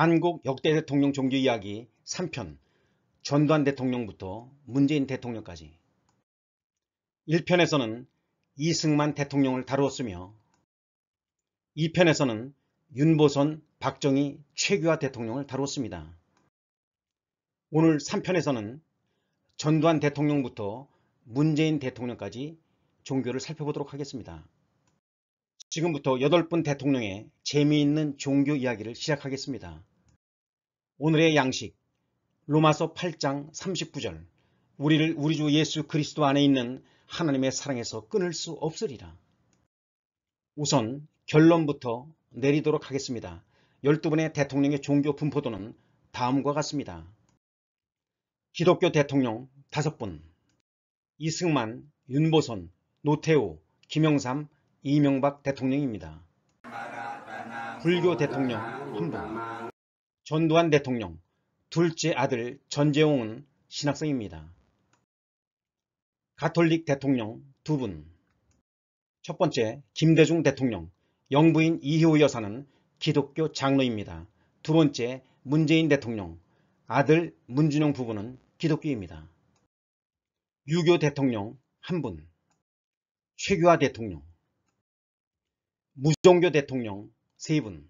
한국 역대 대통령 종교 이야기 3편 전두환 대통령부터 문재인 대통령까지 1편에서는 이승만 대통령을 다루었으며 2편에서는 윤보선, 박정희, 최규하 대통령을 다루었습니다. 오늘 3편에서는 전두환 대통령부터 문재인 대통령까지 종교를 살펴보도록 하겠습니다. 지금부터 8분 대통령의 재미있는 종교 이야기를 시작하겠습니다. 오늘의 양식 로마서 8장 39절 우리를 우리 주 예수 그리스도 안에 있는 하나님의 사랑에서 끊을 수 없으리라. 우선 결론부터 내리도록 하겠습니다. 12분의 대통령의 종교 분포도는 다음과 같습니다. 기독교 대통령 5분 이승만, 윤보선, 노태우, 김영삼, 이명박 대통령입니다. 불교 대통령 1분 전두환 대통령 둘째 아들 전재홍은 신학생입니다. 가톨릭 대통령 두 분. 첫 번째 김대중 대통령, 영부인 이효 여사는 기독교 장로입니다. 두 번째 문재인 대통령, 아들 문준영 부부는 기독교입니다. 유교 대통령 한 분, 최규하 대통령, 무종교 대통령 세 분,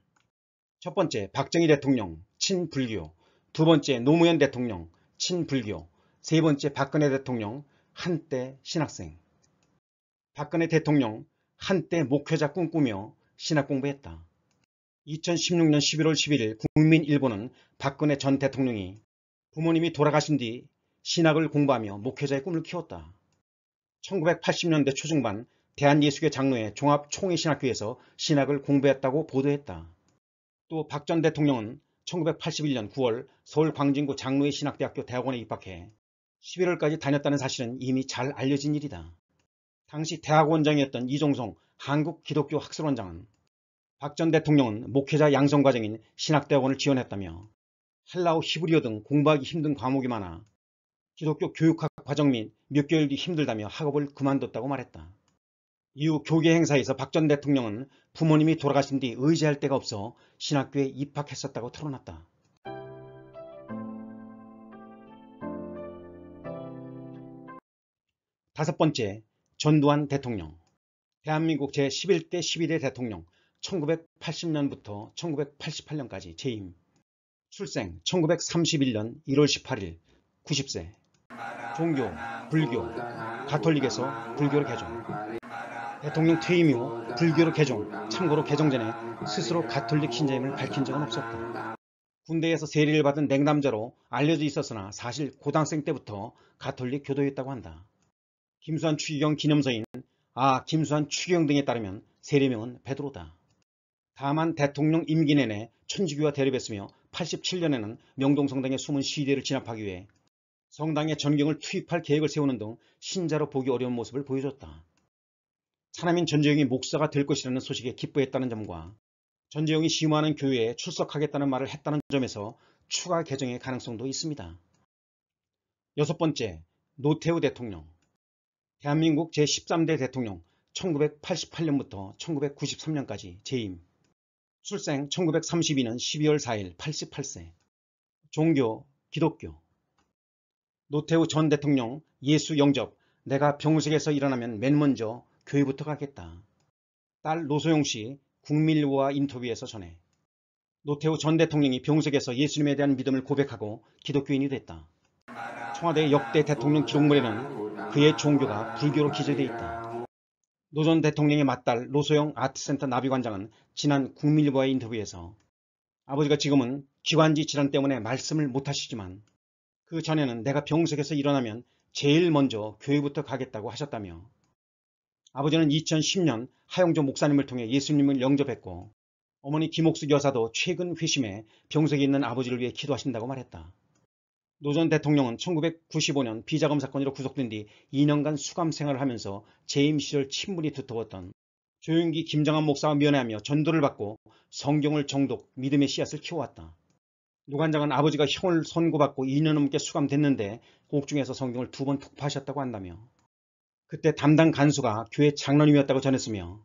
첫 번째 박정희 대통령 친불교, 두 번째 노무현 대통령, 친불교, 세 번째 박근혜 대통령, 한때 신학생. 박근혜 대통령, 한때 목회자 꿈꾸며 신학 공부했다. 2016년 11월 11일 국민 일보는 박근혜 전 대통령이 부모님이 돌아가신 뒤 신학을 공부하며 목회자의 꿈을 키웠다. 1980년대 초중반 대한예수교 장로회 종합총회신학교에서 신학을 공부했다고 보도했다. 또 박 전 대통령은 1981년 9월 서울 광진구 장로의 신학대학교 대학원에 입학해 11월까지 다녔다는 사실은 이미 잘 알려진 일이다. 당시 대학원장이었던 이종성 한국기독교학술원장은 박 전 대통령은 목회자 양성 과정인 신학대학원을 지원했다며 헬라우 히브리어 등 공부하기 힘든 과목이 많아 기독교 교육학 과정 및 몇 개월 뒤 힘들다며 학업을 그만뒀다고 말했다. 이후 교계 행사에서 박전 대통령은 부모님이 돌아가신 뒤 의지할 데가 없어 신학교에 입학했었다고 털어놨다. 다섯 번째, 전두환 대통령 대한민국 제11대 11대 대통령 1980년부터 1988년까지 재임 출생 1931년 1월 18일 90세 종교, 불교, 가톨릭에서 불교를 개종 대통령 퇴임 이후 불교로 개종, 참고로 개종 전에 스스로 가톨릭 신자임을 밝힌 적은 없었다. 군대에서 세례를 받은 냉남자로 알려져 있었으나 사실 고등학생 때부터 가톨릭 교도였다고 한다. 김수환 추기경 기념서인 아 김수환 추기경 등에 따르면 세례명은 베드로다. 다만 대통령 임기 내내 천주교와 대립했으며 87년에는 명동성당의 숨은 시대를 진압하기 위해 성당에 전경을 투입할 계획을 세우는 등 신자로 보기 어려운 모습을 보여줬다. 사람인 전재용이 목사가 될 것이라는 소식에 기뻐했다는 점과 전재용이 심화하는 교회에 출석하겠다는 말을 했다는 점에서 추가 개정의 가능성도 있습니다. 여섯 번째, 노태우 대통령 대한민국 제13대 대통령 1988년부터 1993년까지 재임 출생 1932년 12월 4일 88세 종교 기독교 노태우 전 대통령 예수 영접 내가 병우석에서 일어나면 맨 먼저 교회부터 가겠다. 딸 노소영 씨 국민일보와 인터뷰에서 전해 노태우 전 대통령이 병석에서 예수님에 대한 믿음을 고백하고 기독교인이 됐다. 청와대 역대 대통령 기록물에는 그의 종교가 불교로 기재되어 있다. 노 전 대통령의 맏딸 노소영 아트센터 나비관장은 지난 국민일보와의 인터뷰에서 아버지가 지금은 기관지 질환 때문에 말씀을 못하시지만 그 전에는 내가 병석에서 일어나면 제일 먼저 교회부터 가겠다고 하셨다며 아버지는 2010년 하영조 목사님을 통해 예수님을 영접했고 어머니 김옥수 여사도 최근 회심해 병석에 있는 아버지를 위해 기도하신다고 말했다. 노전 대통령은 1995년 비자금 사건으로 구속된 뒤 2년간 수감 생활을 하면서 재임 시절 친분이 두터웠던 조용기 김정한 목사와 면회하며 전도를 받고 성경을 정독, 믿음의 씨앗을 키워왔다. 노관장은 아버지가 형을 선고받고 2년 넘게 수감됐는데 옥중에서 성경을 두번 독파하셨다고 한다며 그때 담당 간수가 교회 장로님이었다고 전했으며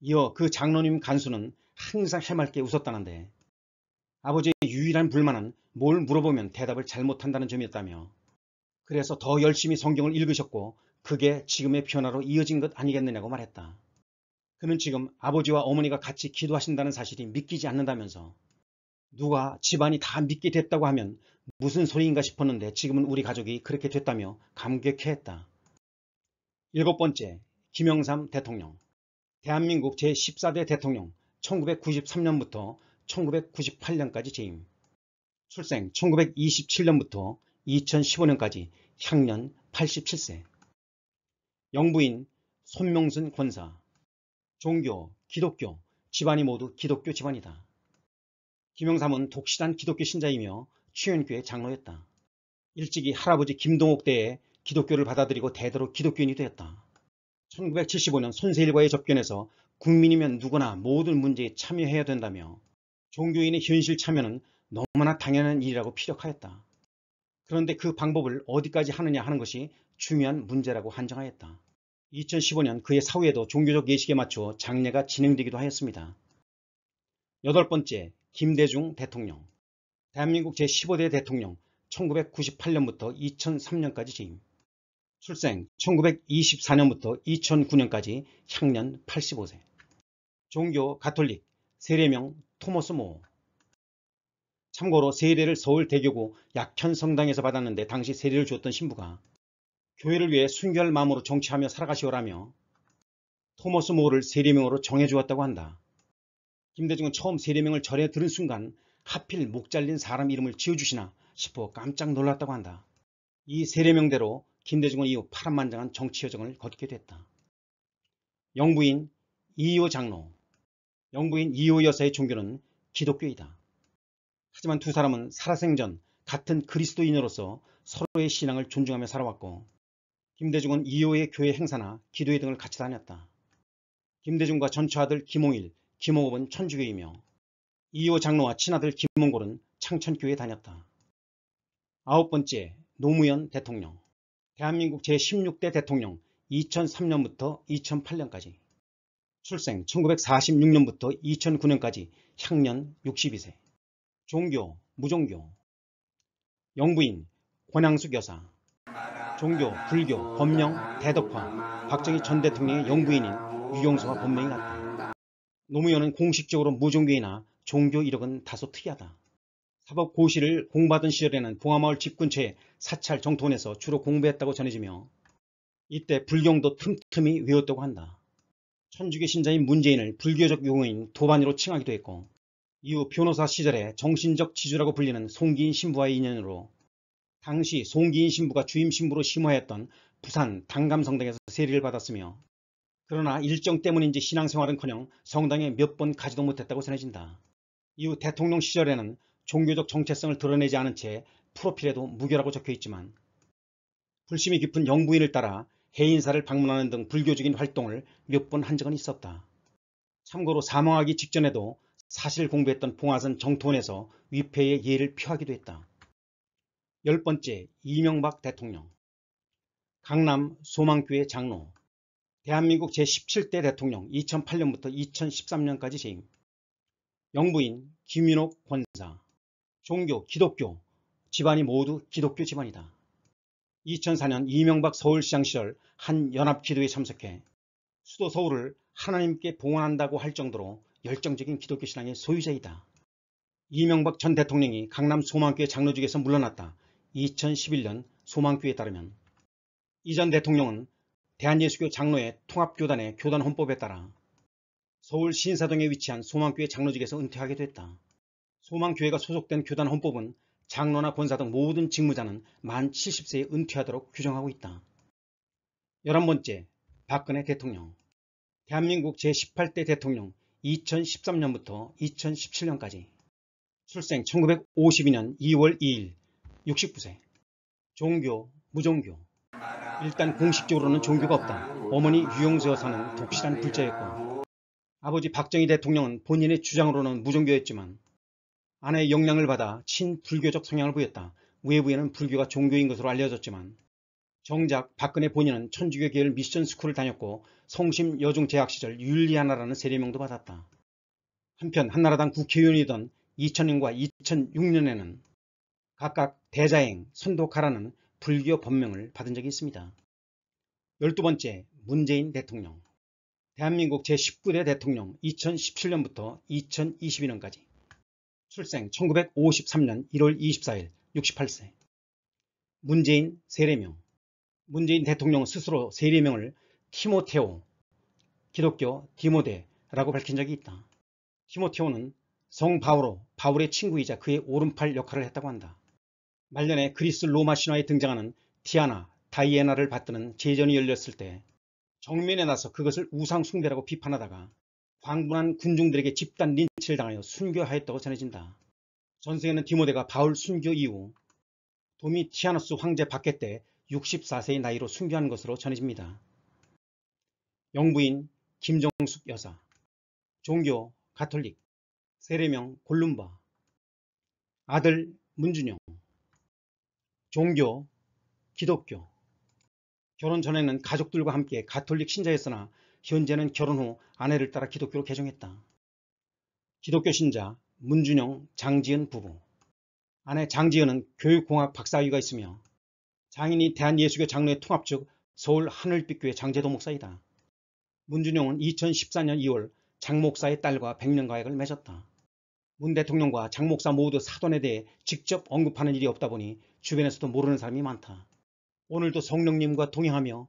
이어 그 장로님 간수는 항상 해맑게 웃었다는데 아버지의 유일한 불만은 뭘 물어보면 대답을 잘못한다는 점이었다며 그래서 더 열심히 성경을 읽으셨고 그게 지금의 변화로 이어진 것 아니겠느냐고 말했다. 그는 지금 아버지와 어머니가 같이 기도하신다는 사실이 믿기지 않는다면서 누가 집안이 다 믿게 됐다고 하면 무슨 소리인가 싶었는데 지금은 우리 가족이 그렇게 됐다며 감격해했다. 일곱 번째, 김영삼 대통령. 대한민국 제14대 대통령 1993년부터 1998년까지 재임. 출생 1927년부터 2015년까지 향년 87세. 영부인 손명순 권사. 종교, 기독교, 집안이 모두 기독교 집안이다. 김영삼은 독실한 기독교 신자이며 취연교의 장로였다. 일찍이 할아버지 김동옥 대에 기독교를 받아들이고 대대로 기독교인이 되었다. 1975년 손세일과의 접견에서 국민이면 누구나 모든 문제에 참여해야 된다며 종교인의 현실 참여는 너무나 당연한 일이라고 피력하였다. 그런데 그 방법을 어디까지 하느냐 하는 것이 중요한 문제라고 한정하였다. 2015년 그의 사후에도 종교적 예식에 맞춰 장례가 진행되기도 하였습니다. 여덟 번째, 김대중 대통령 대한민국 제15대 대통령 1998년부터 2003년까지 재임 출생 1924년부터 2009년까지 향년 85세 종교 가톨릭 세례명 토모스모 참고로 세례를 서울 대교구 약현성당에서 받았는데 당시 세례를 주었던 신부가 교회를 위해 순결 마음으로 정치하며 살아가시오라며 토모스 모를 세례명으로 정해주었다고 한다. 김대중은 처음 세례명을 절에 들은 순간 하필 목 잘린 사람 이름을 지어주시나 싶어 깜짝 놀랐다고 한다. 이 세례명대로 김대중은 이후 파란만장한 정치 여정을 걷게 됐다. 영부인 이호 장로, 영부인 이호 여사의 종교는 기독교이다. 하지만 두 사람은 살아생전 같은 그리스도인으로서 서로의 신앙을 존중하며 살아왔고 김대중은 이호의 교회 행사나 기도회 등을 같이 다녔다. 김대중과 전처 아들 김홍일, 김홍업은 천주교이며 이호 장로와 친아들 김몽골은 창천교회에 다녔다. 아홉 번째 노무현 대통령 대한민국 제16대 대통령 2003년부터 2008년까지 출생 1946년부터 2009년까지 향년 62세 종교 무종교 영부인 권양숙 여사 종교 불교 법령 대덕화 박정희 전 대통령의 영부인인 유용수와 법명이 같다 노무현은 공식적으로 무종교이나 종교 이력은 다소 특이하다 사법고시를 공부하던 시절에는 봉화마을 집근처에 사찰 정톤에서 주로 공부했다고 전해지며 이때 불경도 틈틈이 외웠다고 한다. 천주교 신자인 문재인을 불교적 용어인 도반이로 칭하기도 했고 이후 변호사 시절에 정신적 지주라고 불리는 송기인 신부와의 인연으로 당시 송기인 신부가 주임 신부로 심화했던 부산 당감성당에서 세리를 받았으며 그러나 일정 때문인지 신앙생활은커녕 성당에 몇 번 가지도 못했다고 전해진다. 이후 대통령 시절에는 종교적 정체성을 드러내지 않은 채 프로필에도 무교라고 적혀있지만 불심이 깊은 영부인을 따라 해인사를 방문하는 등 불교적인 활동을 몇 번 한 적은 있었다. 참고로 사망하기 직전에도 사실 공부했던 봉화선 정토원에서 위패의 예를 표하기도 했다. 열 번째, 이명박 대통령 강남 소망교회 장로 대한민국 제17대 대통령 2008년부터 2013년까지 재임 영부인 김윤옥 권사 종교, 기독교 집안이 모두 기독교 집안이다. 2004년 이명박 서울시장 시절 한 연합기도에 참석해 수도 서울을 하나님께 봉헌한다고 할 정도로 열정적인 기독교 신앙의 소유자이다. 이명박 전 대통령이 강남 소망교회 장로직에서 물러났다. 2011년 소망교회에 따르면 이전 대통령은 대한예수교 장로의 통합교단의 교단 헌법에 따라 서울 신사동에 위치한 소망교회 장로직에서 은퇴하게 됐다. 소망교회가 소속된 교단 헌법은 장로나 권사 등 모든 직무자는 만 70세에 은퇴하도록 규정하고 있다. 11번째, 박근혜 대통령 대한민국 제18대 대통령 2013년부터 2017년까지 출생 1952년 2월 2일 69세 종교, 무종교 일단 공식적으로는 종교가 없다. 어머니 유용수 여사는 독실한 불자였고 아버지 박정희 대통령은 본인의 주장으로는 무종교였지만 아내의 영향을 받아 친불교적 성향을 보였다. 외부에는 불교가 종교인 것으로 알려졌지만 정작 박근혜 본인은 천주교 계열 미션 스쿨을 다녔고 성심 여중 재학 시절 율리하나라는 세례명도 받았다. 한편 한나라당 국회의원이던 2000년과 2006년에는 각각 대자행, 선도가라는 불교 법명을 받은 적이 있습니다. 12번째 문재인 대통령 대한민국 제19대 대통령 2017년부터 2022년까지 출생 1953년 1월 24일 68세 문재인 세례명 문재인 대통령 스스로 세례명을 티모테오 기독교 디모데라고 밝힌 적이 있다. 티모테오는 성 바오로 바울의 친구이자 그의 오른팔 역할을 했다고 한다. 말년에 그리스 로마 신화에 등장하는 티아나, 다이애나를 받드는 제전이 열렸을 때 정면에 나서 그것을 우상숭배라고 비판하다가 광분한 군중들에게 집단 린치를 당하여 순교하였다고 전해진다. 전생에는 디모데가 바울 순교 이후 도미티아노스 황제 박해 때 64세의 나이로 순교한 것으로 전해집니다. 영부인 김정숙 여사 종교 가톨릭 세례명 골룸바 아들 문준영 종교 기독교 결혼 전에는 가족들과 함께 가톨릭 신자였으나 현재는 결혼 후 아내를 따라 기독교로 개종했다. 기독교 신자 문준영 장지은 부부 아내 장지은은 교육공학 박사위가 있으며 장인이 대한예수교 장로의 통합 측 서울 하늘빛교회 장제도 목사이다. 문준영은 2014년 2월 장 목사의 딸과 백년 가액을 맺었다. 문 대통령과 장 목사 모두 사돈에 대해 직접 언급하는 일이 없다 보니 주변에서도 모르는 사람이 많다. 오늘도 성령님과 동행하며